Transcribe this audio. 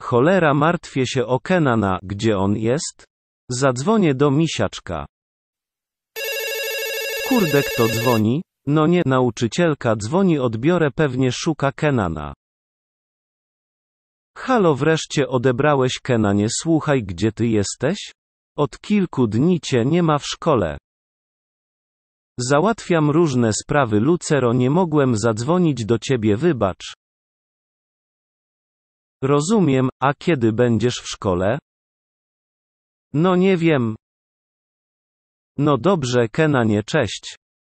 Cholera martwię się o Kenana, gdzie on jest? Zadzwonię do misiaczka. Kurde kto dzwoni? No nie, nauczycielka dzwoni odbiorę pewnie szuka Kenana. Halo wreszcie odebrałeś Kenanie słuchaj gdzie ty jesteś? Od kilku dni cię nie ma w szkole. Załatwiam różne sprawy Lucero nie mogłem zadzwonić do ciebie wybacz. Rozumiem, a kiedy będziesz w szkole? No nie wiem. No dobrze, Kenanie, cześć.